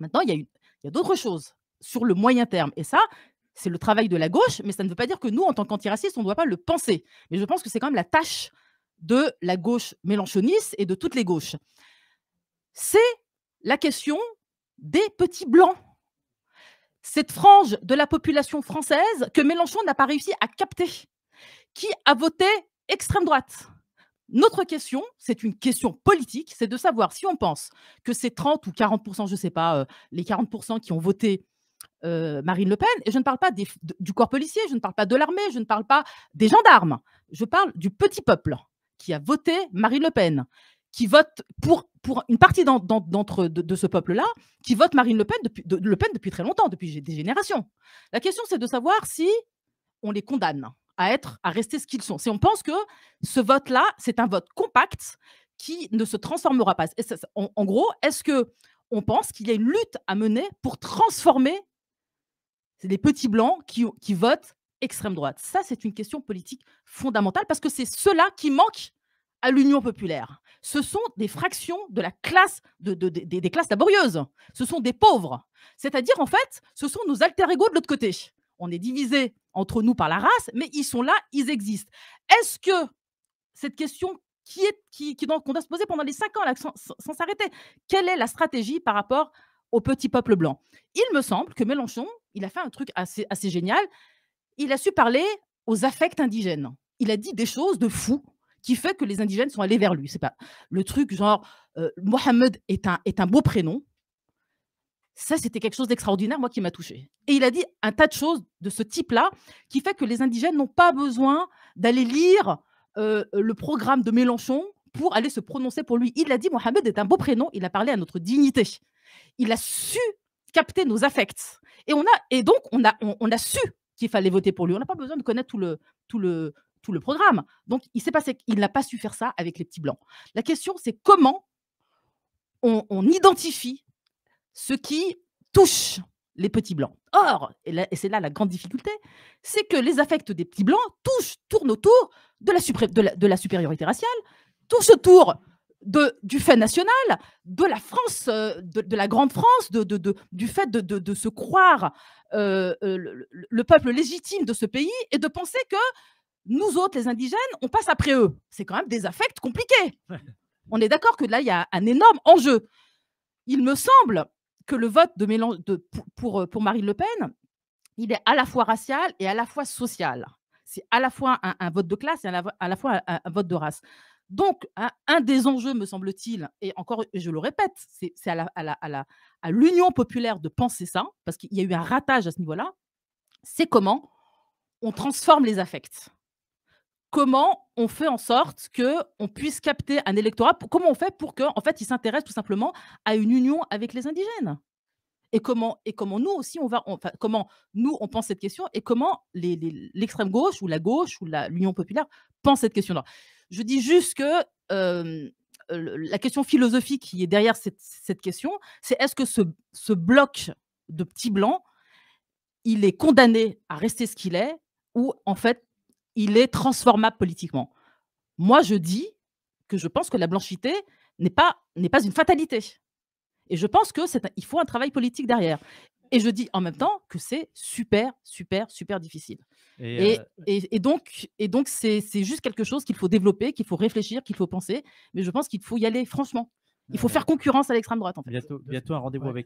Maintenant, il y a, d'autres choses sur le moyen terme. Et ça, c'est le travail de la gauche, mais ça ne veut pas dire que nous, en tant qu'antiracistes, on ne doit pas le penser. Mais je pense que c'est quand même la tâche de la gauche mélenchoniste et de toutes les gauches. C'est la question des petits blancs. Cette frange de la population française que Mélenchon n'a pas réussi à capter, qui a voté extrême droite, notre question, c'est une question politique, c'est de savoir si on pense que c'est 30 ou 40%, je ne sais pas, euh, les 40% qui ont voté euh, Marine Le Pen, et je ne parle pas du corps policier, je ne parle pas de l'armée, je ne parle pas des gendarmes, je parle du petit peuple qui a voté Marine Le Pen, qui vote pour, pour une partie d'entre de, ce peuple-là, qui vote Marine Le Pen, Le Pen depuis très longtemps, depuis des générations. La question, c'est de savoir si on les condamne à être, à rester ce qu'ils sont. Si on pense que ce vote-là, c'est un vote compact qui ne se transformera pas. En, gros, est-ce que on pense qu'il y a une lutte à mener pour transformer les petits blancs qui, votent extrême droite Ça, c'est une question politique fondamentale parce que c'est cela qui manque à l'Union populaire. Ce sont des fractions de la classe, de, des, classes laborieuses. Ce sont des pauvres. C'est-à-dire, en fait, ce sont nos alter ego de l'autre côté on est divisé entre nous par la race, mais ils sont là, ils existent. Est-ce que cette question qui est, qui, qu'on doit se poser pendant les cinq ans sans, s'arrêter, quelle est la stratégie par rapport au petit peuple blanc Il me semble que Mélenchon, il a fait un truc assez, assez génial. Il a su parler aux affects indigènes. Il a dit des choses de fou qui fait que les indigènes sont allés vers lui. C'est pas le truc genre euh, Mohamed est un, est un beau prénom. Ça, c'était quelque chose d'extraordinaire, moi, qui m'a touché. Et il a dit un tas de choses de ce type-là, qui fait que les indigènes n'ont pas besoin d'aller lire euh, le programme de Mélenchon pour aller se prononcer pour lui. Il a dit Mohamed est un beau prénom, il a parlé à notre dignité. Il a su capter nos affects. Et, on a, et donc, on a, on, a su qu'il fallait voter pour lui. On n'a pas besoin de connaître tout le, tout le, tout le programme. Donc, il s'est passé qu'il n'a pas su faire ça avec les petits blancs. La question, c'est comment on, on, identifie ce qui touche les petits blancs. Or, et, c'est là la grande difficulté, c'est que les affects des petits blancs touchent, tournent autour de la, de de la supériorité raciale, tournent autour de, du fait national, de la France, euh, de, la grande France, de, du fait de, se croire euh, euh, le, peuple légitime de ce pays et de penser que nous autres, les indigènes, on passe après eux. C'est quand même des affects compliqués. On est d'accord que là, il y a un énorme enjeu. Il me semble que le vote euh, pour, Marine Le Pen, il est à la fois racial et à la fois social. C'est à la fois un, vote de classe et à la, fois un, vote de race. Donc, un des enjeux, me semble-t-il, et encore, je le répète, c'est à l'union populaire de penser ça, parce qu'il y a eu un ratage à ce niveau-là, c'est comment on transforme les affects comment on fait en sorte que on puisse capter un électorat Comment on fait pour que, en fait, il s'intéresse tout simplement à une union avec les indigènes et comment, et comment nous aussi on va, enfin, comment nous on pense cette question et comment l'extrême gauche ou la gauche ou l'Union populaire pense cette question-là. Je dis juste que la question philosophique qui est derrière cette, question, c'est est-ce que ce, ce bloc de petits blancs, il est condamné à rester ce qu'il est ou en fait il est transformable politiquement. Moi, je dis que je pense que la blanchité n'est pas, n'est pas une fatalité. Et je pense que c'est il faut un travail politique derrière. Et je dis en même temps que c'est super, super, super difficile. Et, et, euh, donc, et donc c'est, juste quelque chose qu'il faut développer, qu'il faut réfléchir, qu'il faut penser. Mais je pense qu'il faut y aller franchement. Il faut faire concurrence à l'extrême droite. En fait. bientôt, bientôt un rendez-vous avec